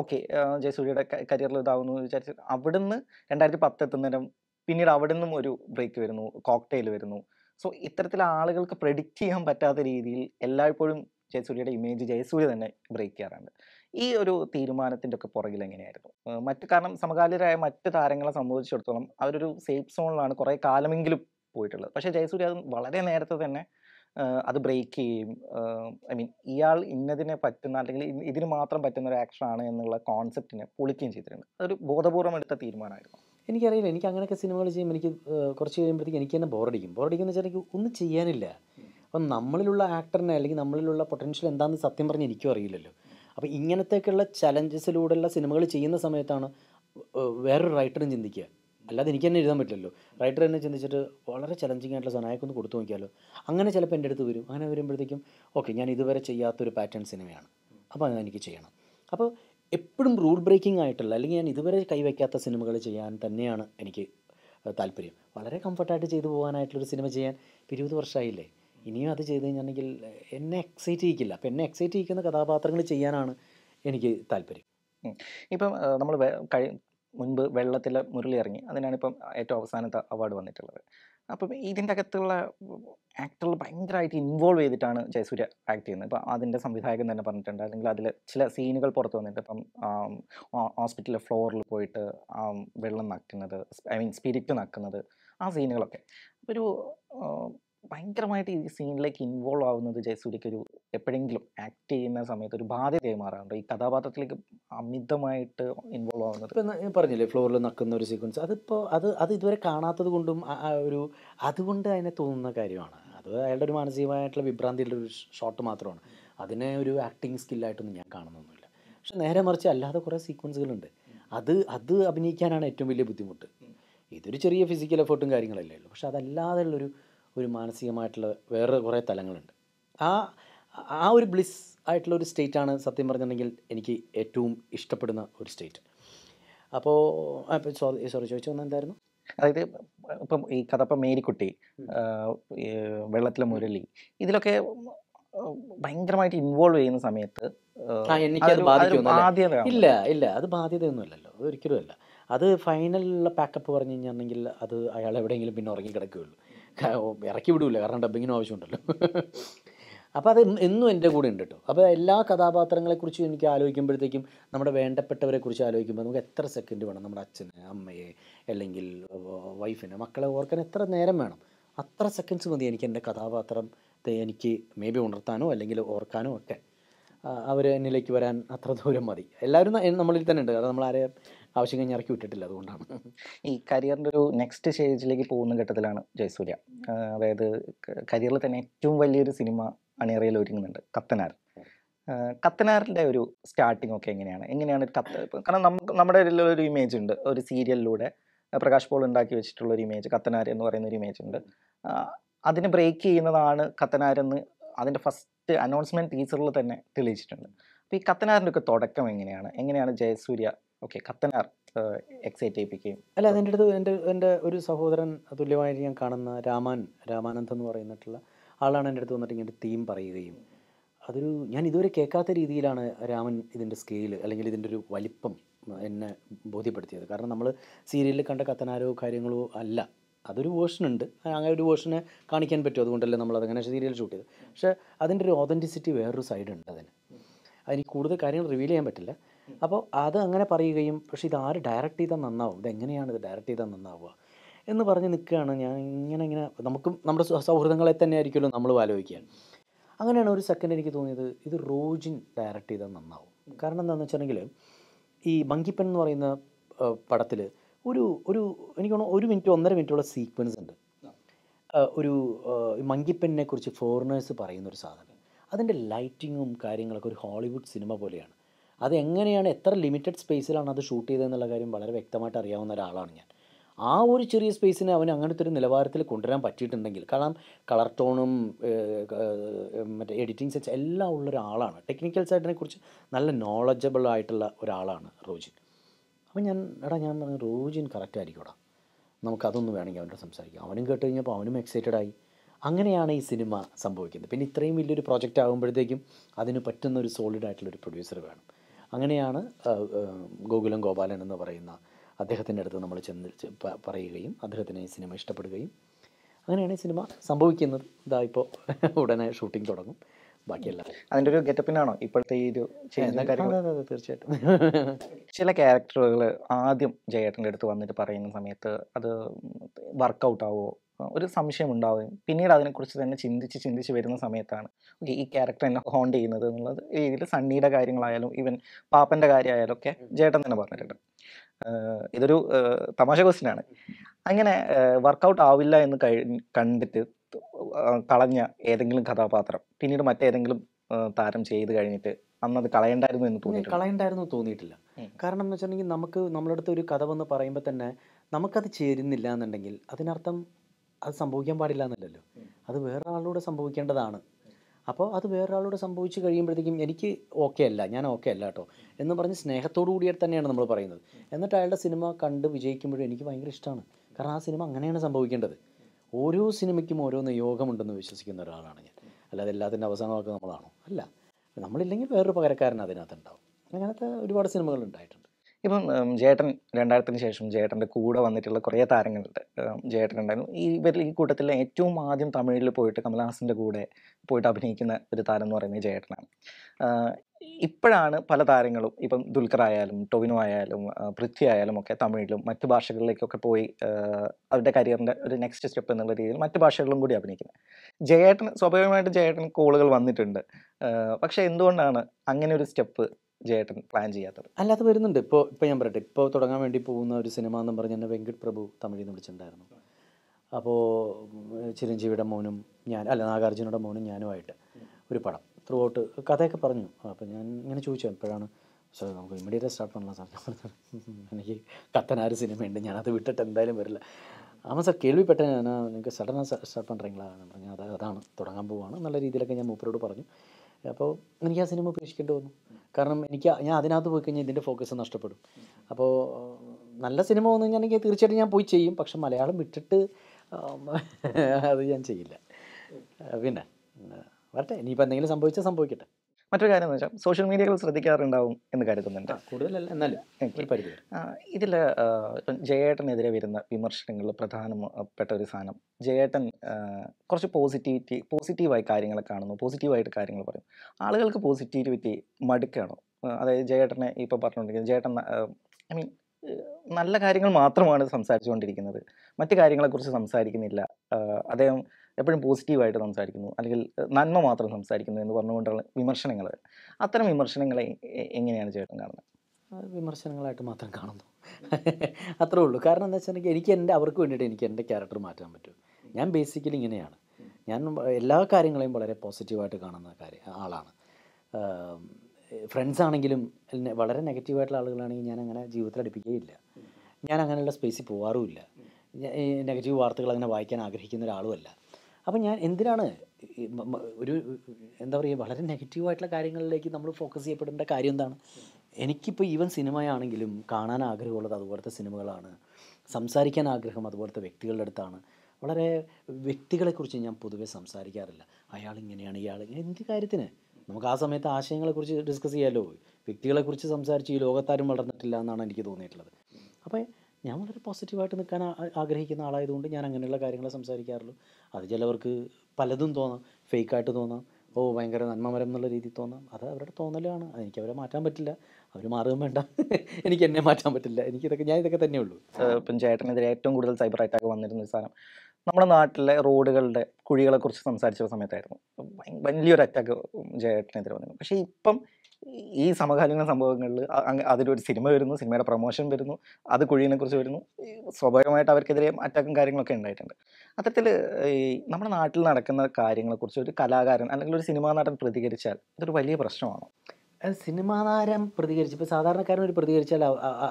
ഓക്കെ ജയസൂര്യയുടെ കരിയറിൽ ഇതാവുന്നു വിചാരിച്ച് അവിടുന്ന് രണ്ടായിരത്തി എത്തുന്നേരം പിന്നീട് അവിടുന്നും ഒരു ബ്രേക്ക് വരുന്നു കോക്ടെയിൽ വരുന്നു സോ ഇത്തരത്തിൽ ആളുകൾക്ക് പ്രെഡിക്റ്റ് ചെയ്യാൻ പറ്റാത്ത രീതിയിൽ എല്ലായ്പ്പോഴും ജയസൂര്യയുടെ ഇമേജ് ജയസൂര്യ തന്നെ ബ്രേക്ക് ചെയ്യാറുണ്ട് ഈ ഒരു തീരുമാനത്തിൻ്റെ ഒക്കെ പുറകിൽ എങ്ങനെയായിരുന്നു മറ്റു കാരണം സമകാലികരായ മറ്റ് താരങ്ങളെ സംബന്ധിച്ചിടത്തോളം അവരൊരു സേഫ് സോണിലാണ് കുറേ കാലമെങ്കിലും പോയിട്ടുള്ളത് പക്ഷേ ജയസൂര്യ അത് വളരെ നേരത്തെ തന്നെ അത് ബ്രേക്ക് ചെയ്യും ഐ മീൻ ഇയാൾ ഇന്നതിനെ പറ്റുന്ന അല്ലെങ്കിൽ ഇതിന് മാത്രം പറ്റുന്ന ഒരു ആക്ഷനാണ് എന്നുള്ള കോൺസെപ്റ്റിനെ പൊളിക്കുകയും ചെയ്തിട്ടുണ്ട് അതൊരു ബോധപൂർവ്വം എടുത്ത തീരുമാനമായിരുന്നു എനിക്കറിയില്ല എനിക്ക് അങ്ങനെയൊക്കെ സിനിമകൾ ചെയ്യുമ്പോൾ എനിക്ക് കുറച്ച് കഴിയുമ്പോഴത്തേക്ക് എനിക്ക് തന്നെ ബോറടിക്കും ബോറടിക്കുന്ന വെച്ചാൽ എനിക്ക് ഒന്നും ചെയ്യാനില്ല അപ്പം നമ്മളിലുള്ള ആക്ടറിനെ അല്ലെങ്കിൽ നമ്മളിലുള്ള പൊട്ടൻഷ്യൽ എന്താണെന്ന് സത്യം പറഞ്ഞ് എനിക്കും അറിയില്ലല്ലോ അപ്പോൾ ഇങ്ങനത്തേക്കുള്ള ചലഞ്ചസിലൂടെയുള്ള സിനിമകൾ ചെയ്യുന്ന സമയത്താണ് വേറൊരു റൈറ്ററും ചിന്തിക്കുക അല്ലാതെ എനിക്ക് തന്നെ എഴുതാൻ പറ്റില്ലല്ലോ റൈറ്റർ തന്നെ ചിന്തിച്ചിട്ട് വളരെ ചലഞ്ചിങ് ആയിട്ടുള്ള സാധനം അയാൾക്കൊന്ന് കൊടുത്തു നോക്കിയാലോ അങ്ങനെ ചിലപ്പോൾ എൻ്റെ അടുത്ത് വരും അങ്ങനെ വരുമ്പോഴത്തേക്കും ഓക്കെ ഞാൻ ഇതുവരെ ചെയ്യാത്തൊരു പാറ്റേൺ സിനിമയാണ് അപ്പോൾ അത് എനിക്ക് ചെയ്യണം അപ്പോൾ എപ്പോഴും റൂൾ ബ്രേക്കിംഗ് ആയിട്ടുള്ള അല്ലെങ്കിൽ ഞാൻ ഇതുവരെ കൈവയ്ക്കാത്ത സിനിമകൾ ചെയ്യാൻ തന്നെയാണ് എനിക്ക് താല്പര്യം വളരെ കംഫർട്ടായിട്ട് ചെയ്തു പോകാനായിട്ടുള്ളൊരു സിനിമ ചെയ്യാൻ ഇരുപത് വർഷമായില്ലേ ഇനിയും അത് ചെയ്ത് കഴിഞ്ഞിട്ടുണ്ടെങ്കിൽ എന്നെ എക്സൈറ്റ് ചെയ്യിക്കില്ല അപ്പം എന്നെ എക്സൈറ്റ് ചെയ്യിക്കുന്ന കഥാപാത്രങ്ങൾ ചെയ്യാനാണ് എനിക്ക് താല്പര്യം ഇപ്പം നമ്മൾ മുൻപ് വെള്ളത്തിലെ മുരളി ഇറങ്ങി അതിനാണ് ഇപ്പം ഏറ്റവും അവസാനത്തെ അവാർഡ് വന്നിട്ടുള്ളത് അപ്പം ഇതിൻ്റെ അകത്തുള്ള ആക്ടറുകൾ ഭയങ്കരമായിട്ട് ഇൻവോൾവ് ചെയ്തിട്ടാണ് ജയസൂര്യ ആക്ട് ചെയ്യുന്നത് ഇപ്പം അതിൻ്റെ സംവിധായകൻ തന്നെ പറഞ്ഞിട്ടുണ്ട് അല്ലെങ്കിൽ അതിൽ ചില സീനുകൾ പുറത്ത് വന്നിട്ട് ഇപ്പം ഹോസ്പിറ്റലിലെ ഫ്ലോറിൽ പോയിട്ട് വെള്ളം നക്കുന്നത് ഐ മീൻ സ്പിരിറ്റ് നക്കുന്നത് ആ സീനുകളൊക്കെ ഒരു ഭയങ്കരമായിട്ട് ഈ സീനിലേക്ക് ഇൻവോൾവ് ആവുന്നത് ജയസൂര്യക്ക് ഒരു എപ്പോഴെങ്കിലും ആക്ട് ചെയ്യുന്ന സമയത്ത് ഒരു ബാധ്യതയായി മാറാറുണ്ട് ഈ കഥാപാത്രത്തിലേക്ക് അമിതമായിട്ട് ഇൻവോൾവ് ആവുന്നത് ഇപ്പം പറഞ്ഞില്ലേ ഫ്ലോറിൽ നക്കുന്ന ഒരു സീക്വൻസ് അതിപ്പോൾ അത് അത് ഇതുവരെ കാണാത്തത് കൊണ്ടും ഒരു അതുകൊണ്ട് അതിനെ തോന്നുന്ന കാര്യമാണ് അത് അയാളുടെ ഒരു മാനസികമായിട്ടുള്ള വിഭ്രാന്തിയുള്ള ഒരു ഷോട്ട് മാത്രമാണ് അതിനെ ഒരു ആക്ടിങ് സ്കില്ലായിട്ടൊന്നും ഞാൻ കാണുന്നൊന്നുമില്ല പക്ഷെ നേരെ മറിച്ച് അല്ലാതെ കുറേ സീക്വൻസുകളുണ്ട് അത് അത് അഭിനയിക്കാനാണ് ഏറ്റവും വലിയ ബുദ്ധിമുട്ട് ഇതൊരു ചെറിയ ഫിസിക്കൽ എഫേർട്ടും കാര്യങ്ങളല്ലേ ഉള്ളൂ പക്ഷെ അതല്ലാതെയുള്ളൊരു ഒരു മാനസികമായിട്ടുള്ള വേറെ കുറേ തലങ്ങളുണ്ട് ആ ആ ഒരു ബ്ലിസ് ആയിട്ടുള്ള ഒരു സ്റ്റേറ്റാണ് സത്യം പറഞ്ഞിട്ടുണ്ടെങ്കിൽ എനിക്ക് ഏറ്റവും ഇഷ്ടപ്പെടുന്ന ഒരു സ്റ്റേറ്റ് അപ്പോൾ സോറി സോറി ചോദിച്ചു എന്തായിരുന്നു അതായത് ഇപ്പം ഈ കഥ ഇപ്പം മേരിക്കുട്ടി വെള്ളത്തിലെ മുരളി ഇതിലൊക്കെ ഭയങ്കരമായിട്ട് ഇൻവോൾവ് ചെയ്യുന്ന സമയത്ത് ഇല്ല ഇല്ല അത് ബാധ്യതയൊന്നുമില്ലല്ലോ ഒരിക്കലും അല്ല അത് ഫൈനലുള്ള പാക്കപ്പ് പറഞ്ഞു കഴിഞ്ഞാൽ അത് അയാൾ എവിടെയെങ്കിലും പിന്നെ ഉറങ്ങി കിടക്കുകയുള്ളൂ ഇറക്കി വിടില്ല കാരണം ഡബിങ്ങിനും ആവശ്യമുണ്ടല്ലോ അപ്പോൾ അത് എന്നും എൻ്റെ കൂടെ ഉണ്ട് കേട്ടോ അപ്പോൾ എല്ലാ കഥാപാത്രങ്ങളെക്കുറിച്ചും എനിക്ക് ആലോചിക്കുമ്പോഴത്തേക്കും നമ്മുടെ വേണ്ടപ്പെട്ടവരെക്കുറിച്ച് ആലോചിക്കുമ്പോൾ നമുക്ക് എത്ര സെക്കൻഡ് വേണം നമ്മുടെ അച്ഛനെ അമ്മയെ അല്ലെങ്കിൽ വൈഫിനെ മക്കളെ ഓർക്കാൻ എത്ര നേരം വേണം അത്ര സെക്കൻഡ്സ് മതി എനിക്ക് എൻ്റെ കഥാപാത്രം എനിക്ക് മേ ബി ഉണർത്താനോ അല്ലെങ്കിൽ ഓർക്കാനോ ഒക്കെ അവർ എന്നിലേക്ക് വരാൻ അത്ര ദൂരം മതി എല്ലാവരും നമ്മളിൽ തന്നെ ഉണ്ട് കാരണം നമ്മളാരെയും ആവശ്യം കഴിഞ്ഞ് ഇറക്കി വിട്ടിട്ടില്ല അതുകൊണ്ടാണ് ഈ കരിയറിൻ്റെ ഒരു നെക്സ്റ്റ് സ്റ്റേജിലേക്ക് പോകുന്ന ഘട്ടത്തിലാണ് ജയസൂര്യ അതായത് കരിയറിൽ തന്നെ ഏറ്റവും വലിയൊരു സിനിമ അണിയറയിൽ ഒരുങ്ങുന്നുണ്ട് കത്തനാർ കത്തനാറിൻ്റെ ഒരു സ്റ്റാർട്ടിംഗ് ഒക്കെ എങ്ങനെയാണ് എങ്ങനെയാണ് കത്ത് കാരണം നമുക്ക് നമ്മുടെ ഒരു ഇമേജ് ഉണ്ട് ഒരു സീരിയലിലൂടെ പ്രകാശ് പോൾ ഉണ്ടാക്കി വെച്ചിട്ടുള്ള ഒരു ഇമേജ് കത്തനാർ എന്ന് പറയുന്ന ഒരു ഇമേജ് ഉണ്ട് അതിനെ ബ്രേക്ക് ചെയ്യുന്നതാണ് കത്തനാരെന്ന് അതിൻ്റെ ഫസ്റ്റ് അനൗൺസ്മെൻറ്റ് ടീച്ചറിൽ തന്നെ തെളിയിച്ചിട്ടുണ്ട് അപ്പോൾ ഈ കത്തനാറിൻ്റെ ഒക്കെ തുടക്കം എങ്ങനെയാണ് എങ്ങനെയാണ് ജയസൂര്യ ഓക്കെ കത്തനാർ എക്സൈറ്റ് ചെയ്യിപ്പിക്കുകയും അല്ല അതിൻ്റെ അടുത്ത് എൻ്റെ എൻ്റെ ഒരു സഹോദരൻ തുല്യമായിട്ട് ഞാൻ കാണുന്ന രാമാൻ രാമാനന്ദ് എന്ന് പറയുന്നിട്ടുള്ള ആളാണ് എൻ്റെ അടുത്ത് വന്നിട്ട് ഇങ്ങനെ തീം പറയുകയും അതൊരു ഞാൻ ഇതുവരെ കേൾക്കാത്ത രീതിയിലാണ് രാമൻ ഇതിൻ്റെ സ്കെയിൽ അല്ലെങ്കിൽ ഇതിൻ്റെ ഒരു വലിപ്പം എന്നെ ബോധ്യപ്പെടുത്തിയത് കാരണം നമ്മൾ സീരിയലിൽ കണ്ട കത്തനാരോ കാര്യങ്ങളോ അല്ല അതൊരു വേർഷൻ ഉണ്ട് അങ്ങനെ ഒരു വേർഷനെ കാണിക്കാൻ പറ്റും അതുകൊണ്ടല്ലേ നമ്മൾ അതങ്ങനെ സീരിയൽ ഷൂട്ട് ചെയ്ത് പക്ഷേ അതിൻ്റെ ഒരു ഓതൻറ്റിസിറ്റി വേറൊരു സൈഡ് ഉണ്ട് അതിന് അതിന് കൂടുതൽ കാര്യങ്ങൾ റിവീൽ ചെയ്യാൻ പറ്റില്ല അപ്പോൾ അത് അങ്ങനെ പറയുകയും പക്ഷേ ഇത് ഡയറക്റ്റ് ചെയ്താൽ നന്നാവും ഇതെങ്ങനെയാണ് ഇത് ഡയറക്റ്റ് ചെയ്താൽ നന്നാവുക എന്ന് പറഞ്ഞ് നിൽക്കുകയാണ് ഞാൻ ഇങ്ങനെ ഇങ്ങനെ നമുക്കും നമ്മുടെ സൗഹൃദങ്ങളെ തന്നെ ആയിരിക്കുമല്ലോ നമ്മൾ ആലോചിക്കുക അങ്ങനെയാണ് ഒരു സെക്കൻഡ് എനിക്ക് തോന്നിയത് ഇത് റോജിൻ ഡയറക്റ്റ് ചെയ്താൽ നന്നാവും കാരണം എന്താണെന്ന് വെച്ചിട്ടുണ്ടെങ്കിൽ ഈ മങ്കിപ്പൻ എന്ന് പറയുന്ന പടത്തിൽ ഒരു ഒരു എനിക്ക് ഒരു മിനിറ്റ് ഒന്നര മിനിറ്റുള്ള സീക്വൻസ് ഉണ്ട് ഒരു മങ്കിപ്പെണ്ണിനെ കുറിച്ച് ഫോറിനേഴ്സ് പറയുന്നൊരു സാധനം അതിൻ്റെ ലൈറ്റിങ്ങും കാര്യങ്ങളൊക്കെ ഒരു ഹോളിവുഡ് സിനിമ പോലെയാണ് അത് എങ്ങനെയാണ് എത്ര ലിമിറ്റഡ് സ്പേസിലാണ് അത് ഷൂട്ട് ചെയ്തതെന്നുള്ള കാര്യം വളരെ വ്യക്തമായിട്ട് അറിയാവുന്ന ഒരാളാണ് ഞാൻ ആ ഒരു ചെറിയ സ്പേസിനെ അവൻ അങ്ങനത്തെ ഒരു നിലവാരത്തിൽ കൊണ്ടുവരാൻ പറ്റിയിട്ടുണ്ടെങ്കിൽ കാരണം കളർ ടോണും മറ്റേ എഡിറ്റിംഗ് സെറ്റ്സ് എല്ലാം ഉള്ള ഒരാളാണ് ടെക്നിക്കൽ സൈഡിനെ കുറിച്ച് നല്ല നോളജബിൾ ആയിട്ടുള്ള ഒരാളാണ് റോജിൻ അപ്പം ഞാൻ എടാ ഞാൻ പറഞ്ഞു റോജിൻ കറക്റ്റ് നമുക്ക് നമുക്കതൊന്നും വേണമെങ്കിൽ അവനോട് സംസാരിക്കാം അവനും കേട്ട് കഴിഞ്ഞപ്പോൾ അവനും എക്സൈറ്റഡ് ആയി അങ്ങനെയാണ് ഈ സിനിമ സംഭവിക്കുന്നത് പിന്നെ ഇത്രയും വലിയൊരു പ്രോജക്റ്റ് ആകുമ്പോഴത്തേക്കും അതിന് പറ്റുന്ന ഒരു സോളിഡ് ആയിട്ടുള്ള ഒരു പ്രൊഡ്യൂസർ വേണം അങ്ങനെയാണ് ഗോകുലം ഗോപാലൻ എന്ന് പറയുന്ന അദ്ദേഹത്തിൻ്റെ അടുത്ത് നമ്മൾ ചെന്ന് പറയുകയും അദ്ദേഹത്തിന് ഈ സിനിമ ഇഷ്ടപ്പെടുകയും അങ്ങനെയാണ് ഈ സിനിമ സംഭവിക്കുന്നത് ഇതാ ഇപ്പോൾ ഉടനെ ഷൂട്ടിംഗ് തുടങ്ങും ബാക്കിയെല്ലാം അതിൻ്റെ ഒരു ഗെറ്റപ്പിനാണോ ഇപ്പോഴത്തെ ഈ ഒരു ചെയ്യുന്ന തീർച്ചയായിട്ടും ചില ക്യാരക്ടറുകൾ ആദ്യം ജയേട്ടൻ്റെ അടുത്ത് വന്നിട്ട് പറയുന്ന സമയത്ത് അത് ഔട്ട് ആവുമോ ഒരു സംശയം ഉണ്ടാവുകയും പിന്നീട് അതിനെക്കുറിച്ച് തന്നെ ചിന്തിച്ച് ചിന്തിച്ച് വരുന്ന സമയത്താണ് ഓക്കെ ഈ ക്യാരക്ടർ എന്നെ ഹോണ്ട് ചെയ്യുന്നത് എന്നുള്ളത് രീതിയിൽ സണ്ണിയുടെ കാര്യങ്ങളായാലും ഈവൻ പാപ്പൻ്റെ കാര്യമായാലും ഒക്കെ ജേട്ടൻ തന്നെ പറഞ്ഞിട്ടുണ്ട് ഇതൊരു തമാശ ആണ് അങ്ങനെ വർക്കൗട്ട് ആവില്ല എന്ന് കണ്ടിട്ട് കളഞ്ഞ ഏതെങ്കിലും കഥാപാത്രം പിന്നീട് മറ്റേതെങ്കിലും താരം ചെയ്ത് കഴിഞ്ഞിട്ട് അന്ന് അത് കളയണ്ടായിരുന്നു എന്ന് തോന്നി കളയണ്ടായിരുന്നു തോന്നിയിട്ടില്ല കാരണം എന്ന് വെച്ചിട്ടുണ്ടെങ്കിൽ നമുക്ക് നമ്മളടുത്ത് ഒരു കഥ വന്ന് പറയുമ്പോൾ തന്നെ നമുക്കത് ചേരുന്നില്ല എന്നുണ്ടെങ്കിൽ അതിനർത്ഥം അത് സംഭവിക്കാൻ പാടില്ല എന്നല്ലല്ലോ അത് വേറൊരാളിലൂടെ സംഭവിക്കേണ്ടതാണ് അപ്പോൾ അത് വേറൊരാളിലൂടെ സംഭവിച്ചു കഴിയുമ്പോഴത്തേക്കും എനിക്ക് ഓക്കെ അല്ല ഞാൻ ഓക്കെ അല്ല കേട്ടോ എന്ന് പറഞ്ഞ് സ്നേഹത്തോടു കൂടി തന്നെയാണ് നമ്മൾ പറയുന്നത് എന്നിട്ട് അയാളുടെ സിനിമ കണ്ട് വിജയിക്കുമ്പോഴും എനിക്ക് ഭയങ്കര ഇഷ്ടമാണ് കാരണം ആ സിനിമ അങ്ങനെയാണ് സംഭവിക്കേണ്ടത് ഓരോ സിനിമയ്ക്കും ഓരോന്ന് യോഗമുണ്ടെന്ന് വിശ്വസിക്കുന്ന ഒരാളാണ് ഞാൻ അല്ലാതെ എല്ലാത്തിൻ്റെ അവസാനമൊക്കെ നമ്മളാണോ അല്ല നമ്മളില്ലെങ്കിൽ വേറൊരു പകരക്കാരൻ ഉണ്ടാവും അങ്ങനത്തെ ഒരുപാട് സിനിമകൾ ഉണ്ടായിട്ടുണ്ട് ഇപ്പം ജേട്ടൻ രണ്ടായിരത്തിന് ശേഷം ജേട്ടൻ്റെ കൂടെ വന്നിട്ടുള്ള കുറേ താരങ്ങളുണ്ട് ജേട്ടൻ ഉണ്ടായിരുന്നു ഈ ഇവരിൽ ഈ കൂട്ടത്തിൽ ഏറ്റവും ആദ്യം തമിഴിൽ പോയിട്ട് കമൽഹാസൻ്റെ കൂടെ പോയിട്ട് അഭിനയിക്കുന്ന ഒരു താരം എന്ന് പറയുന്നത് ജേട്ടനാണ് ഇപ്പോഴാണ് പല താരങ്ങളും ഇപ്പം ദുൽഖർ ആയാലും ടൊവിനോ ആയാലും പൃഥ്വി ആയാലും ഒക്കെ തമിഴിലും മറ്റു ഭാഷകളിലേക്കൊക്കെ പോയി അവരുടെ കരിയറിൻ്റെ ഒരു നെക്സ്റ്റ് സ്റ്റെപ്പ് എന്നുള്ള രീതിയിൽ മറ്റു ഭാഷകളിലും കൂടി അഭിനയിക്കുന്നത് ജയേട്ടൻ സ്വാഭാവികമായിട്ട് ജയേട്ടൻ കോളുകൾ വന്നിട്ടുണ്ട് പക്ഷേ എന്തുകൊണ്ടാണ് അങ്ങനെ ഒരു സ്റ്റെപ്പ് ജയേട്ടൻ പ്ലാൻ ചെയ്യാത്തത് അല്ലാതെ വരുന്നുണ്ട് ഇപ്പോൾ ഇപ്പോൾ ഞാൻ പറയട്ടെ ഇപ്പോൾ തുടങ്ങാൻ വേണ്ടി പോകുന്ന ഒരു സിനിമ എന്ന് പറഞ്ഞ് എന്നെ വെങ്കട് പ്രഭു തമിഴിൽ നിന്ന് വിളിച്ചിട്ടുണ്ടായിരുന്നു അപ്പോൾ ചിരഞ്ജീവിയുടെ മോനും ഞാൻ അല്ല നാഗാർജുനയുടെ മോനും ഞാനുമായിട്ട് ഒരു പടം ത്രൂ ഔട്ട് കഥയൊക്കെ പറഞ്ഞു അപ്പോൾ ഞാൻ ഇങ്ങനെ ചോദിച്ചു എപ്പോഴാണ് സോ നമുക്ക് ഇമ്മീഡിയറ്റ് സ്റ്റാർട്ട് പണല്ലോ സാർ ഞാൻ പറഞ്ഞു എനിക്ക് കത്തനാര് സിനിമയുണ്ട് ഞാനത് വിട്ടിട്ട് എന്തായാലും വരില്ല ആമാ സാർ കേൾവിപ്പെട്ടാൽ ഞാൻ നിങ്ങൾക്ക് സഡൻ സ്റ്റാർട്ട് പണ്ടീങ്ങളാണ് പറഞ്ഞു അത് അതാണ് തുടങ്ങാൻ പോവുകയാണ് നല്ല രീതിയിലൊക്കെ ഞാൻ മൂപ്പരോട് പറഞ്ഞു അപ്പോൾ എനിക്ക് ആ സിനിമ ഉപേക്ഷിക്കേണ്ടി വന്നു കാരണം എനിക്ക് ഞാൻ അതിനകത്ത് പോയി കഴിഞ്ഞാൽ ഇതിൻ്റെ ഫോക്കസ് നഷ്ടപ്പെടും അപ്പോൾ നല്ല സിനിമ വന്നു കഴിഞ്ഞാൽ തീർച്ചയായിട്ടും ഞാൻ പോയി ചെയ്യും പക്ഷെ മലയാളം വിട്ടിട്ട് അത് ഞാൻ ചെയ്യില്ല പിന്നെ വരട്ടെ ഇനിയിപ്പോൾ എന്തെങ്കിലും സംഭവിച്ചാൽ സംഭവിക്കട്ടെ മറ്റൊരു കാര്യം എന്ന് വെച്ചാൽ സോഷ്യൽ മീഡിയകൾ ശ്രദ്ധിക്കാറുണ്ടാവും എന്ന് കരുതുന്നുണ്ട് കൂടുതലല്ല എന്നാലും ഇതിൽ ജയേട്ടനെതിരെ വരുന്ന വിമർശനങ്ങളിൽ പ്രധാനപ്പെട്ട ഒരു സാധനം ജയേട്ടൻ കുറച്ച് പോസിറ്റിവിറ്റി പോസിറ്റീവായി കാര്യങ്ങളെ കാണുന്നു പോസിറ്റീവായിട്ട് കാര്യങ്ങൾ പറയും ആളുകൾക്ക് പോസിറ്റിവിറ്റി മടുക്കുകയാണോ അതായത് ജയേട്ടനെ ഇപ്പോൾ പറഞ്ഞുകൊണ്ടിരിക്കുന്നത് ജയേട്ടൻ ഐ മീൻ നല്ല കാര്യങ്ങൾ മാത്രമാണ് സംസാരിച്ചുകൊണ്ടിരിക്കുന്നത് മറ്റു കാര്യങ്ങളെക്കുറിച്ച് സംസാരിക്കുന്നില്ല അദ്ദേഹം എപ്പോഴും പോസിറ്റീവായിട്ട് സംസാരിക്കുന്നു അല്ലെങ്കിൽ നന്മ മാത്രം സംസാരിക്കുന്നു എന്ന് പറഞ്ഞുകൊണ്ടുള്ള വിമർശനങ്ങൾ അത്തരം വിമർശനങ്ങളെ എങ്ങനെയാണ് ചേട്ടൻ കാണുന്നത് വിമർശനങ്ങളായിട്ട് മാത്രം കാണുന്നു അത്രേ ഉള്ളൂ കാരണം എന്താ വെച്ചിട്ടുണ്ടെങ്കിൽ എനിക്ക് എൻ്റെ അവർക്ക് വേണ്ടിയിട്ട് എനിക്ക് എൻ്റെ ക്യാരക്ടർ മാറ്റാൻ പറ്റും ഞാൻ ബേസിക്കലി ഇങ്ങനെയാണ് ഞാൻ എല്ലാ കാര്യങ്ങളെയും വളരെ പോസിറ്റീവായിട്ട് കാണുന്ന കാര്യം ആളാണ് ഫ്രണ്ട്സ് ആണെങ്കിലും വളരെ നെഗറ്റീവായിട്ടുള്ള ആളുകളാണെങ്കിൽ ഞാൻ അങ്ങനെ ജീവിതത്തിൽ അടുപ്പിക്കുകയില്ല ഞാൻ അങ്ങനെയുള്ള സ്പേസിൽ പോകാറുമില്ല നെഗറ്റീവ് വാർത്തകൾ അങ്ങനെ വായിക്കാൻ ആഗ്രഹിക്കുന്ന ഒരാളുമല്ല അപ്പം ഞാൻ എന്തിനാണ് ഒരു എന്താ പറയുക വളരെ നെഗറ്റീവായിട്ടുള്ള കാര്യങ്ങളിലേക്ക് നമ്മൾ ഫോക്കസ് ചെയ്യപ്പെടേണ്ട കാര്യം എന്താണ് എനിക്കിപ്പോൾ ഈവൻ സിനിമയാണെങ്കിലും കാണാൻ ആഗ്രഹമുള്ളത് അതുപോലത്തെ സിനിമകളാണ് സംസാരിക്കാൻ ആഗ്രഹം അതുപോലത്തെ വ്യക്തികളുടെ അടുത്താണ് വളരെ വ്യക്തികളെക്കുറിച്ച് ഞാൻ പൊതുവേ സംസാരിക്കാറില്ല അയാൾ ഇങ്ങനെയാണ് ഇയാൾ എന്ത് കാര്യത്തിന് നമുക്ക് ആ സമയത്ത് ആശയങ്ങളെക്കുറിച്ച് ഡിസ്കസ് ചെയ്യാമല്ലോ വ്യക്തികളെക്കുറിച്ച് സംസാരിച്ച് ഈ ലോകത്താരും വളർന്നിട്ടില്ല എന്നാണ് എനിക്ക് തോന്നിയിട്ടുള്ളത് അപ്പോൾ ഞാൻ വളരെ പോസിറ്റീവായിട്ട് നിൽക്കാൻ ആഗ്രഹിക്കുന്ന ആളായതുകൊണ്ട് ഞാൻ അങ്ങനെയുള്ള കാര്യങ്ങളെ സംസാരിക്കാറുള്ളൂ അത് ചിലവർക്ക് പലതും തോന്നാം ഫേക്കായിട്ട് തോന്നാം ഓ ഭയങ്കര നന്മമരം എന്നുള്ള രീതിയിൽ തോന്നാം അത് അവരുടെ തോന്നലാണ് എനിക്ക് അവരെ മാറ്റാൻ പറ്റില്ല അവർ മാറുകയും വേണ്ട എനിക്ക് എന്നെ മാറ്റാൻ പറ്റില്ല എനിക്ക് ഇതൊക്കെ ഞാൻ ഇതൊക്കെ തന്നെ ഉള്ളൂ ഇപ്പം ചേട്ടനെതിരെ ഏറ്റവും കൂടുതൽ സൈബർ അറ്റാക്ക് വന്നിരുന്ന ഒരു സാധനം നമ്മുടെ നാട്ടിലെ റോഡുകളുടെ കുഴികളെക്കുറിച്ച് സംസാരിച്ച സമയത്തായിരുന്നു വലിയൊരു അറ്റാക്ക് ചേട്ടനെതിരെ വന്നിരുന്നു പക്ഷേ ഇപ്പം ഈ സമകാലീന സംഭവങ്ങളിൽ അതിലൊരു സിനിമ വരുന്നു സിനിമയുടെ പ്രൊമോഷൻ വരുന്നു അത് കുഴിയിനെ കുറിച്ച് വരുന്നു സ്വാഭാവികമായിട്ട് അവർക്കെതിരെ അറ്റാക്കും കാര്യങ്ങളൊക്കെ ഉണ്ടായിട്ടുണ്ട് അത്തരത്തിൽ ഈ നമ്മുടെ നാട്ടിൽ നടക്കുന്ന കാര്യങ്ങളെക്കുറിച്ച് ഒരു കലാകാരൻ അല്ലെങ്കിൽ ഒരു സിനിമാ നടൻ പ്രതികരിച്ചാൽ ഇതൊരു വലിയ പ്രശ്നമാണ് സിനിമാ താരം പ്രതികരിച്ചു ഇപ്പോൾ സാധാരണക്കാരൻ ഒരു പ്രതികരിച്ചാൽ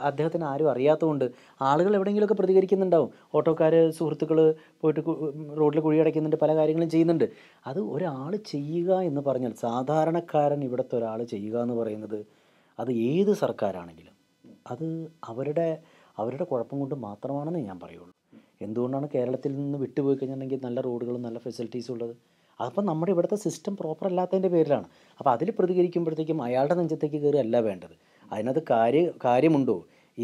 അദ്ദേഹത്തിന് ആരും അറിയാത്തതുകൊണ്ട് ആളുകൾ എവിടെയെങ്കിലുമൊക്കെ പ്രതികരിക്കുന്നുണ്ടാവും ഓട്ടോക്കാർ സുഹൃത്തുക്കൾ പോയിട്ട് റോഡിൽ അടയ്ക്കുന്നുണ്ട് പല കാര്യങ്ങളും ചെയ്യുന്നുണ്ട് അത് ഒരാൾ ചെയ്യുക എന്ന് പറഞ്ഞാൽ സാധാരണക്കാരൻ ഇവിടുത്തെ ഒരാൾ ചെയ്യുക എന്ന് പറയുന്നത് അത് ഏത് സർക്കാരാണെങ്കിലും അത് അവരുടെ അവരുടെ കുഴപ്പം കൊണ്ട് മാത്രമാണെന്ന് ഞാൻ പറയുള്ളൂ എന്തുകൊണ്ടാണ് കേരളത്തിൽ നിന്ന് വിട്ടുപോയി കഴിഞ്ഞിട്ടുണ്ടെങ്കിൽ നല്ല റോഡുകളും നല്ല ഫെസിലിറ്റീസും ഉള്ളത് അപ്പം നമ്മുടെ ഇവിടുത്തെ സിസ്റ്റം പ്രോപ്പർ അല്ലാത്തതിൻ്റെ പേരിലാണ് അപ്പോൾ അതിൽ പ്രതികരിക്കുമ്പോഴത്തേക്കും അയാളുടെ നെഞ്ചത്തേക്ക് കയറി അല്ല വേണ്ടത് അതിനകത്ത് കാര്യ കാര്യമുണ്ടോ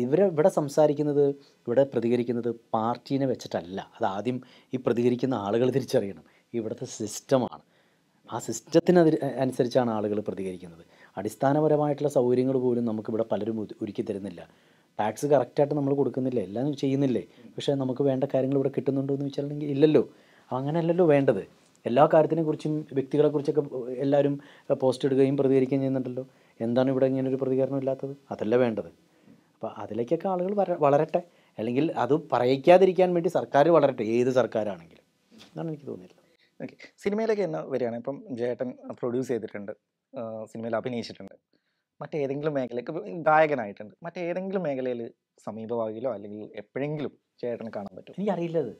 ഇവരെ ഇവിടെ സംസാരിക്കുന്നത് ഇവിടെ പ്രതികരിക്കുന്നത് പാർട്ടീനെ വെച്ചിട്ടല്ല അത് ആദ്യം ഈ പ്രതികരിക്കുന്ന ആളുകൾ തിരിച്ചറിയണം ഇവിടുത്തെ സിസ്റ്റമാണ് ആ സിസ്റ്റത്തിന് അനുസരിച്ചാണ് ആളുകൾ പ്രതികരിക്കുന്നത് അടിസ്ഥാനപരമായിട്ടുള്ള സൗകര്യങ്ങൾ പോലും നമുക്കിവിടെ പലരും ഒരുക്കി തരുന്നില്ല ടാക്സ് കറക്റ്റായിട്ട് നമ്മൾ കൊടുക്കുന്നില്ല എല്ലാം ചെയ്യുന്നില്ലേ പക്ഷേ നമുക്ക് വേണ്ട കാര്യങ്ങൾ ഇവിടെ കിട്ടുന്നുണ്ടോ എന്ന് വെച്ചാൽ ഇല്ലല്ലോ അങ്ങനെയല്ലല്ലോ വേണ്ടത് എല്ലാ കാര്യത്തിനെക്കുറിച്ചും വ്യക്തികളെക്കുറിച്ചൊക്കെ എല്ലാവരും പോസ്റ്റ് ഇടുകയും പ്രതികരിക്കുകയും ചെയ്യുന്നുണ്ടല്ലോ എന്താണ് ഇവിടെ ഇങ്ങനെ ഒരു പ്രതികരണം ഇല്ലാത്തത് അതല്ല വേണ്ടത് അപ്പോൾ അതിലേക്കൊക്കെ ആളുകൾ വളരട്ടെ അല്ലെങ്കിൽ അത് പറയിക്കാതിരിക്കാൻ വേണ്ടി സർക്കാർ വളരട്ടെ ഏത് സർക്കാരാണെങ്കിലും എന്നാണ് എനിക്ക് തോന്നിയിട്ടുള്ളത് ഓക്കെ സിനിമയിലൊക്കെ എന്നാ വരികയാണ് ഇപ്പം ജേട്ടൻ പ്രൊഡ്യൂസ് ചെയ്തിട്ടുണ്ട് സിനിമയിൽ അഭിനയിച്ചിട്ടുണ്ട് മറ്റേതെങ്കിലും മേഖല ഗായകനായിട്ടുണ്ട് മറ്റേതെങ്കിലും മേഖലയിൽ സമീപഭാവിയിലോ അല്ലെങ്കിൽ എപ്പോഴെങ്കിലും ചേട്ടന് കാണാൻ പറ്റും എനിക്കറിയില്ലത്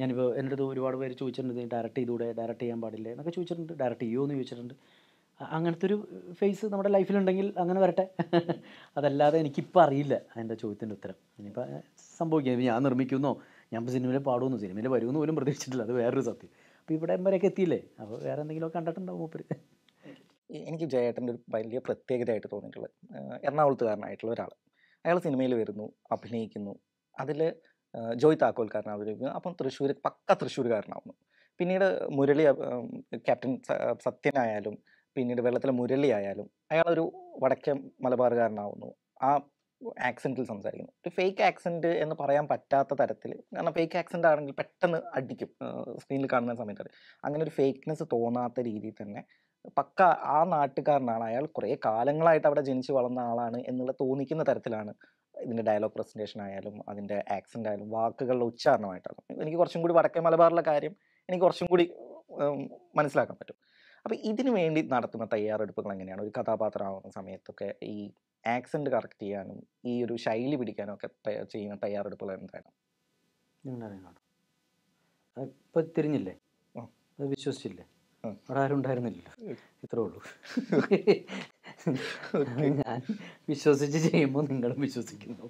ഞാനിപ്പോൾ എൻ്റെ അടുത്ത് ഒരുപാട് പേര് ചോദിച്ചിട്ടുണ്ട് ഡയറക്റ്റ് ചെയ്തുകൂടെ ഡയറക്റ്റ് ചെയ്യാൻ പാടില്ല എന്നൊക്കെ ചോദിച്ചിട്ടുണ്ട് ഡയറക്റ്റ് ചെയ്യുമോ എന്ന് ചോദിച്ചിട്ടുണ്ട് അങ്ങനത്തെ ഒരു ഫേസ് നമ്മുടെ ലൈഫിലുണ്ടെങ്കിൽ അങ്ങനെ വരട്ടെ അതല്ലാതെ എനിക്കിപ്പോൾ അറിയില്ല അതിൻ്റെ ചോദ്യത്തിൻ്റെ ഉത്തരം ഇനിയിപ്പോൾ സംഭവിക്കുക ഞാൻ നിർമ്മിക്കുന്നോ ഞാൻ ഇപ്പോൾ സിനിമയിൽ പാടുമെന്നോ സിനിമയിൽ വരുമെന്ന് പോലും പ്രതീക്ഷിച്ചിട്ടില്ല അത് വേറൊരു സത്യം അപ്പോൾ ഇവിടെ വരെയൊക്കെ എത്തിയില്ലേ അപ്പോൾ വേറെ എന്തെങ്കിലുമൊക്കെ കണ്ടിട്ടുണ്ടാവും മൂപ്പര് എനിക്ക് ജയേട്ടൻ്റെ ഒരു വലിയ പ്രത്യേകതയായിട്ട് തോന്നിയിട്ടുള്ളത് എറണാകുളത്തുകാരനായിട്ടുള്ള ഒരാൾ അയാൾ സിനിമയിൽ വരുന്നു അഭിനയിക്കുന്നു അതിൽ ജോയ് താക്കോൽക്കാരനാണ് അവതരിപ്പിക്കുന്നത് അപ്പം തൃശ്ശൂർ പക്ക തൃശ്ശൂർകാരനാവുന്നു പിന്നീട് മുരളി ക്യാപ്റ്റൻ സത്യനായാലും പിന്നീട് വെള്ളത്തിലെ മുരളി ആയാലും അയാളൊരു വടക്കേ മലബാറുകാരനാവുന്നു ആ ആക്സെൻറ്റിൽ സംസാരിക്കുന്നു ഒരു ഫേക്ക് ആക്സെൻറ്റ് എന്ന് പറയാൻ പറ്റാത്ത തരത്തിൽ കാരണം ഫേക്ക് ആക്സെൻ്റ് ആണെങ്കിൽ പെട്ടെന്ന് അടിക്കും സ്ക്രീനിൽ കാണുന്ന സമയത്ത് അങ്ങനെ ഒരു ഫേക്ക്നെസ് തോന്നാത്ത രീതിയിൽ തന്നെ പക്ക ആ നാട്ടുകാരനാണ് അയാൾ കുറേ കാലങ്ങളായിട്ട് അവിടെ ജനിച്ച് വളർന്ന ആളാണ് എന്നുള്ള തോന്നിക്കുന്ന തരത്തിലാണ് ഇതിൻ്റെ ഡയലോഗ് പ്രസൻറ്റേഷൻ ആയാലും അതിൻ്റെ ആക്സെൻ്റ് ആയാലും വാക്കുകളുടെ ഉച്ചാരണമായിട്ടാണ് എനിക്ക് കുറച്ചും കൂടി വടക്കേ മലബാറിലെ കാര്യം എനിക്ക് കുറച്ചും കൂടി മനസ്സിലാക്കാൻ പറ്റും അപ്പോൾ ഇതിനു വേണ്ടി നടത്തുന്ന തയ്യാറെടുപ്പുകൾ എങ്ങനെയാണ് ഒരു കഥാപാത്രമാവുന്ന സമയത്തൊക്കെ ഈ ആക്സെൻ്റ് കറക്റ്റ് ചെയ്യാനും ഈ ഒരു ശൈലി പിടിക്കാനും ഒക്കെ ചെയ്യുന്ന തയ്യാറെടുപ്പുകൾ എന്താണ് ഇപ്പം തിരിഞ്ഞില്ലേ അത് വിശ്വസിച്ചില്ലേ അവിടെ ആരും ഉണ്ടായിരുന്നില്ലല്ലോ ഇത്രേ ഉള്ളൂ ഞാൻ വിശ്വസിച്ച് ചെയ്യുമ്പോൾ നിങ്ങളും വിശ്വസിക്കുന്നു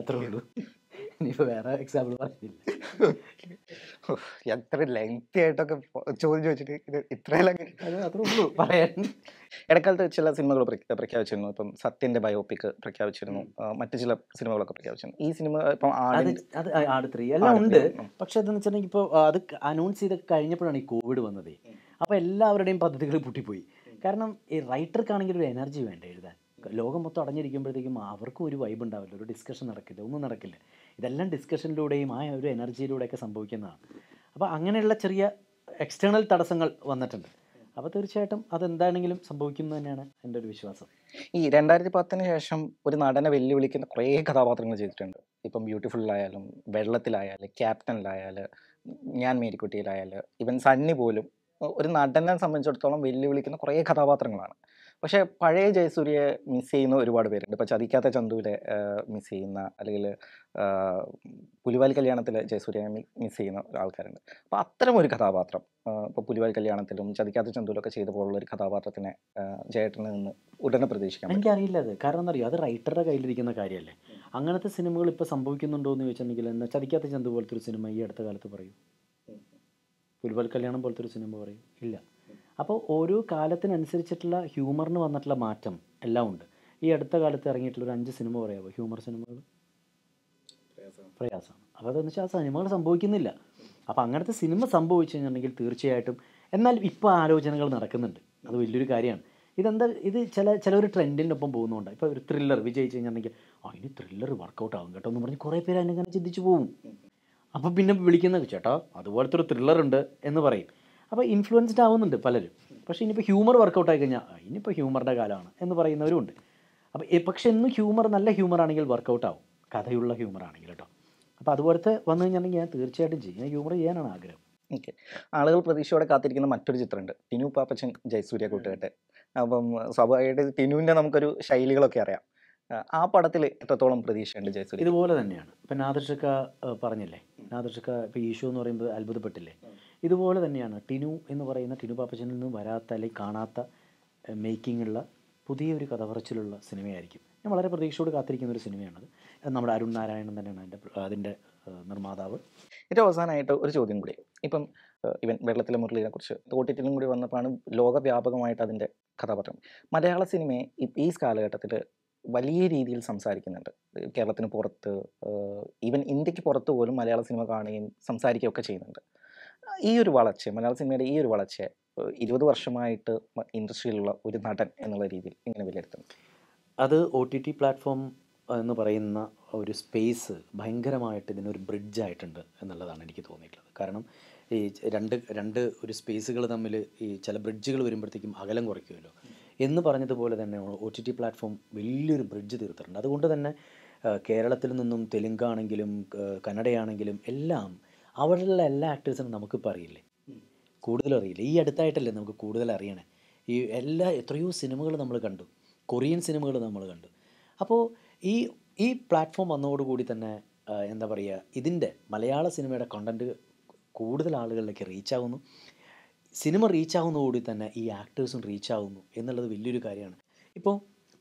അത്രേ ഉള്ളൂ ഇനിയിപ്പോ വേറെ എക്സാമ്പിൾ പറഞ്ഞില്ല എത്ര ലെങ്തി ആയിട്ടൊക്കെ ചോദിച്ചു ചോദിച്ചിട്ട് ഇത് ഇത്രയെല്ലാം അത്രേ ഉള്ളൂ പറയാൻ ഇടക്കാലത്ത് ചില സിനിമകൾ പ്രഖ്യാപിച്ചിരുന്നു ഇപ്പം സത്യന്റെ ബയോപിക് പ്രഖ്യാപിച്ചിരുന്നു മറ്റു ചില സിനിമകളൊക്കെ പ്രഖ്യാപിച്ചിരുന്നു ഈ സിനിമ ഇപ്പം ആട് ത്രീ എല്ലാം ഉണ്ട് പക്ഷെ അതെന്ന് വെച്ചിട്ടുണ്ടെങ്കിൽ ഇപ്പൊ അത് അനൗൺസ് ചെയ്ത് കഴിഞ്ഞപ്പോഴാണ് ഈ കോവിഡ് വന്നത് അപ്പോൾ എല്ലാവരുടെയും പദ്ധതികൾ പൊട്ടിപ്പോയി കാരണം ഈ റൈറ്റർക്കാണെങ്കിൽ ഒരു എനർജി വേണ്ട എഴുതാൻ ലോകം മൊത്തം അടഞ്ഞിരിക്കുമ്പോഴത്തേക്കും അവർക്കും ഒരു വൈബ് ഉണ്ടാവില്ല ഒരു ഡിസ്കഷൻ നടക്കില്ല ഒന്നും നടക്കില്ല ഇതെല്ലാം ഡിസ്കഷനിലൂടെയും ആ ഒരു എനർജിയിലൂടെയൊക്കെ സംഭവിക്കുന്നതാണ് അപ്പോൾ അങ്ങനെയുള്ള ചെറിയ എക്സ്റ്റേണൽ തടസ്സങ്ങൾ വന്നിട്ടുണ്ട് അപ്പോൾ തീർച്ചയായിട്ടും അതെന്താണെങ്കിലും സംഭവിക്കുന്നത് തന്നെയാണ് എൻ്റെ ഒരു വിശ്വാസം ഈ രണ്ടായിരത്തി പത്തിന് ശേഷം ഒരു നടനെ വെല്ലുവിളിക്കുന്ന കുറേ കഥാപാത്രങ്ങൾ ചെയ്തിട്ടുണ്ട് ഇപ്പം ബ്യൂട്ടിഫുള്ളായാലും വെള്ളത്തിലായാലും ക്യാപ്റ്റനിലായാലും ഞാൻ മേരിക്കുട്ടിയിലായാലും ഇവൻ സണ്ണി പോലും ഒരു നടനെ സംബന്ധിച്ചിടത്തോളം വെല്ലുവിളിക്കുന്ന കുറേ കഥാപാത്രങ്ങളാണ് പക്ഷേ പഴയ ജയസൂര്യയെ മിസ് ചെയ്യുന്ന ഒരുപാട് പേരുണ്ട് ഇപ്പോൾ ചതിക്കാത്ത ചന്തുവിലെ മിസ് ചെയ്യുന്ന അല്ലെങ്കിൽ പുലിവാൽ കല്യാണത്തിലെ ജയസൂര്യനെ മിസ് ചെയ്യുന്ന ആൾക്കാരുണ്ട് അപ്പോൾ അത്തരം ഒരു കഥാപാത്രം ഇപ്പോൾ പുലിവാൽ കല്യാണത്തിലും ചതിക്കാത്ത ചന്തുവിലൊക്കെ ചെയ്തു പോലുള്ള ഒരു കഥാപാത്രത്തിനെ ജയേട്ടനിൽ നിന്ന് ഉടനെ പ്രതീക്ഷിക്കാം എനിക്കറിയില്ല അത് കാരണം എന്നറിയോ അത് റൈറ്ററുടെ കയ്യിലിരിക്കുന്ന കാര്യമല്ലേ അങ്ങനത്തെ സിനിമകൾ ഇപ്പോൾ സംഭവിക്കുന്നുണ്ടോ എന്ന് ചോദിച്ചിട്ടുണ്ടെങ്കിൽ എന്നാൽ ചതിക്കാത്ത ചന്തു പോലത്തെ ഒരു സിനിമ ഈ അടുത്ത കാലത്ത് പറയും ഉൽവൽ കല്യാണം പോലത്തെ ഒരു സിനിമ പറയും ഇല്ല അപ്പോൾ ഓരോ കാലത്തിനനുസരിച്ചിട്ടുള്ള ഹ്യൂമറിന് വന്നിട്ടുള്ള മാറ്റം എല്ലാം ഉണ്ട് ഈ അടുത്ത കാലത്ത് ഇറങ്ങിയിട്ടുള്ള ഒരു അഞ്ച് സിനിമ പറയാമോ ഹ്യൂമർ സിനിമകൾ പ്രയാസമാണ് അപ്പോൾ അതെന്ന് വെച്ചാൽ ആ സിനിമകൾ സംഭവിക്കുന്നില്ല അപ്പോൾ അങ്ങനത്തെ സിനിമ സംഭവിച്ചു കഴിഞ്ഞിട്ടുണ്ടെങ്കിൽ തീർച്ചയായിട്ടും എന്നാൽ ഇപ്പോൾ ആലോചനകൾ നടക്കുന്നുണ്ട് അത് വലിയൊരു കാര്യമാണ് ഇതെന്താ ഇത് ചില ചില ഒരു ട്രെൻഡിനൊപ്പം പോകുന്നുണ്ട് ഇപ്പോൾ ഒരു ത്രില്ലർ വിജയിച്ച് കഴിഞ്ഞിട്ടുണ്ടെങ്കിൽ അതിന് ത്രില്ലർ വർക്കൗട്ട് ആകും കേട്ടോ എന്ന് പറഞ്ഞ് കുറേ പേര് അതിനെങ്ങനെ ചിന്തിച്ചു പോകും അപ്പോൾ പിന്നെ വിളിക്കുന്ന ചേട്ടാ അതുപോലത്തെ ഒരു ത്രില്ലർ ഉണ്ട് എന്ന് പറയും അപ്പോൾ ഇൻഫ്ലുവൻസ്ഡ് ആവുന്നുണ്ട് പലരും പക്ഷേ ഇനിയിപ്പോൾ ഹ്യൂമർ വർക്കൗട്ട് ആയി കഴിഞ്ഞാൽ ഇനിയിപ്പോൾ ഹ്യൂമറിൻ്റെ കാലമാണ് എന്ന് പറയുന്നവരും ഉണ്ട് അപ്പോൾ പക്ഷേ ഇന്ന് ഹ്യൂമർ നല്ല ഹ്യൂമർ ആണെങ്കിൽ വർക്കൗട്ട് ആവും കഥയുള്ള ഹ്യൂമർ ആണെങ്കിൽ കേട്ടോ അപ്പോൾ അതുപോലത്തെ വന്നു കഴിഞ്ഞിട്ടുണ്ടെങ്കിൽ ഞാൻ തീർച്ചയായിട്ടും ചെയ്യും ഞാൻ ഹ്യൂമർ ചെയ്യാനാണ് ആഗ്രഹം ഓക്കെ ആളുകൾ പ്രതീക്ഷയോടെ കാത്തിരിക്കുന്ന മറ്റൊരു ചിത്രമുണ്ട് ടിനു പാപ്പച്ചൻ ജയസൂര്യ കൂട്ടുകെട്ട് അപ്പം സ്വാഭാവികമായിട്ട് ടിനുവിൻ്റെ നമുക്കൊരു ശൈലികളൊക്കെ അറിയാം ആ പടത്തിൽ എത്രത്തോളം പ്രതീക്ഷയുണ്ട് ജയസൂര്യ ഇതുപോലെ തന്നെയാണ് ഇപ്പം നാദർഷക്ക പറഞ്ഞില്ലേ നാദർഷക്ക ഇപ്പം ഈശോ എന്ന് പറയുമ്പോൾ അത്ഭുതപ്പെട്ടില്ലേ ഇതുപോലെ തന്നെയാണ് ടിനു എന്ന് പറയുന്ന ടിനു പാപ്പച്ചനിൽ നിന്ന് വരാത്ത അല്ലെങ്കിൽ കാണാത്ത മേക്കിങ്ങുള്ള പുതിയൊരു കഥപറച്ചിലുള്ള സിനിമയായിരിക്കും ഞാൻ വളരെ പ്രതീക്ഷയോട് കാത്തിരിക്കുന്ന ഒരു സിനിമയാണത് നമ്മുടെ അരുൺ നാരായണൻ തന്നെയാണ് അതിൻ്റെ അതിൻ്റെ നിർമ്മാതാവ് ഏറ്റവും അവസാനമായിട്ട് ഒരു ചോദ്യം കൂടി ഇപ്പം ഇവൻ വെള്ളത്തിലെ മുരളിയെ കുറിച്ച് തോട്ടിറ്റിലും കൂടി വന്നപ്പോഴാണ് ലോകവ്യാപകമായിട്ട് അതിൻ്റെ കഥാപാത്രം മലയാള സിനിമയെ ഈ കാലഘട്ടത്തിൽ വലിയ രീതിയിൽ സംസാരിക്കുന്നുണ്ട് കേരളത്തിന് പുറത്ത് ഈവൻ ഇന്ത്യക്ക് പുറത്ത് പോലും മലയാള സിനിമ കാണുകയും സംസാരിക്കുകയൊക്കെ ചെയ്യുന്നുണ്ട് ഈ ഒരു വളർച്ച മലയാള സിനിമയുടെ ഈ ഒരു വളർച്ച ഇരുപത് വർഷമായിട്ട് ഇൻഡസ്ട്രിയിലുള്ള ഒരു നടൻ എന്നുള്ള രീതിയിൽ ഇങ്ങനെ വിലയിരുത്തുന്നു അത് ഒ ടി ടി പ്ലാറ്റ്ഫോം എന്ന് പറയുന്ന ഒരു സ്പേസ് ഭയങ്കരമായിട്ട് ഇതിനൊരു ബ്രിഡ്ജ് ആയിട്ടുണ്ട് എന്നുള്ളതാണ് എനിക്ക് തോന്നിയിട്ടുള്ളത് കാരണം ഈ രണ്ട് രണ്ട് ഒരു സ്പേസുകൾ തമ്മിൽ ഈ ചില ബ്രിഡ്ജുകൾ വരുമ്പോഴത്തേക്കും അകലം കുറയ്ക്കുമല്ലോ എന്ന് പറഞ്ഞതുപോലെ തന്നെ ഒ ടി ടി പ്ലാറ്റ്ഫോം വലിയൊരു ബ്രിഡ്ജ് തീർത്തിട്ടുണ്ട് അതുകൊണ്ട് തന്നെ കേരളത്തിൽ നിന്നും തെലുങ്കാണെങ്കിലും കന്നഡയാണെങ്കിലും എല്ലാം അവിടെയുള്ള എല്ലാ ആക്ടേഴ്സിനും നമുക്കിപ്പോൾ അറിയില്ലേ കൂടുതൽ അറിയില്ല ഈ അടുത്തായിട്ടല്ലേ നമുക്ക് കൂടുതൽ അറിയണേ ഈ എല്ലാ എത്രയോ സിനിമകൾ നമ്മൾ കണ്ടു കൊറിയൻ സിനിമകൾ നമ്മൾ കണ്ടു അപ്പോൾ ഈ ഈ പ്ലാറ്റ്ഫോം വന്നതോടുകൂടി തന്നെ എന്താ പറയുക ഇതിൻ്റെ മലയാള സിനിമയുടെ കണ്ടൻറ്റ് കൂടുതൽ ആളുകളിലേക്ക് റീച്ച് സിനിമ കൂടി തന്നെ ഈ ആക്ടേഴ്സും റീച്ച് ആവുന്നു എന്നുള്ളത് വലിയൊരു കാര്യമാണ് ഇപ്പോൾ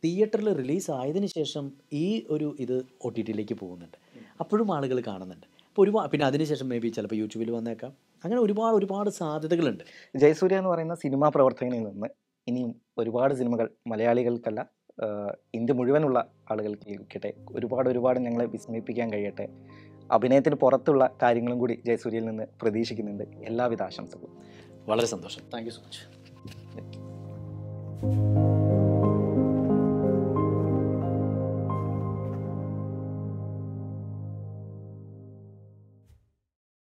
തിയേറ്ററിൽ റിലീസ് ആയതിനു ശേഷം ഈ ഒരു ഇത് ഒ ടി ടിയിലേക്ക് പോകുന്നുണ്ട് അപ്പോഴും ആളുകൾ കാണുന്നുണ്ട് അപ്പോൾ ഒരുപാട് പിന്നെ അതിനുശേഷം മേ ബി ചിലപ്പോൾ യൂട്യൂബിൽ വന്നേക്കാം അങ്ങനെ ഒരുപാട് ഒരുപാട് സാധ്യതകളുണ്ട് ജയസൂര്യ എന്ന് പറയുന്ന സിനിമാ പ്രവർത്തകനിൽ നിന്ന് ഇനിയും ഒരുപാട് സിനിമകൾ മലയാളികൾക്കല്ല ഇന്ത്യ മുഴുവനുള്ള ആളുകൾക്ക് ലഭിക്കട്ടെ ഒരുപാട് ഒരുപാട് ഞങ്ങളെ വിസ്മയിപ്പിക്കാൻ കഴിയട്ടെ അഭിനയത്തിന് പുറത്തുള്ള കാര്യങ്ങളും കൂടി ജയസൂര്യയിൽ നിന്ന് പ്രതീക്ഷിക്കുന്നുണ്ട് എല്ലാവിധ ആശംസകളും വളരെ സന്തോഷം താങ്ക് സോ മച്ച്